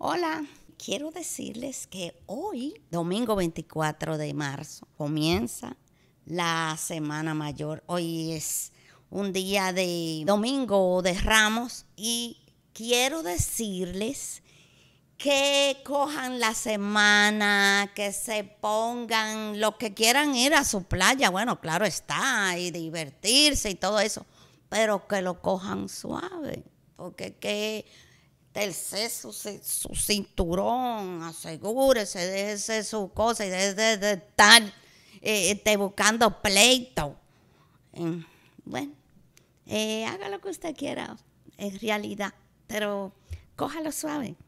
Hola, quiero decirles que hoy, domingo 24 de marzo, comienza la Semana Mayor. Hoy es un día de domingo de ramos y quiero decirles que cojan la semana, que se pongan lo que quieran ir a su playa, bueno, claro está, y divertirse y todo eso, pero que lo cojan suave, porque que el su, su cinturón, asegúrese, déjese su cosa y déjese de estar eh, este, buscando pleito. Eh, bueno, eh, haga lo que usted quiera, en realidad, pero cójalo suave.